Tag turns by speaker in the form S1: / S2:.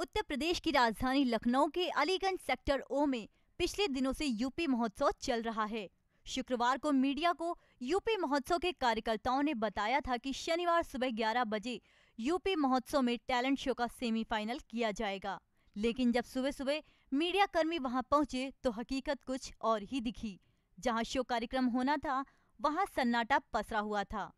S1: उत्तर प्रदेश की राजधानी लखनऊ के अलीगंज सेक्टर ओ में पिछले दिनों से यूपी महोत्सव चल रहा है शुक्रवार को मीडिया को यूपी महोत्सव के कार्यकर्ताओं ने बताया था कि शनिवार सुबह 11 बजे यूपी महोत्सव में टैलेंट शो का सेमीफाइनल किया जाएगा लेकिन जब सुबह सुबह मीडिया कर्मी वहां पहुंचे तो हकीकत कुछ और ही दिखी जहां शो कार्यक्रम होना था वहां सन्नाटा पसरा हुआ था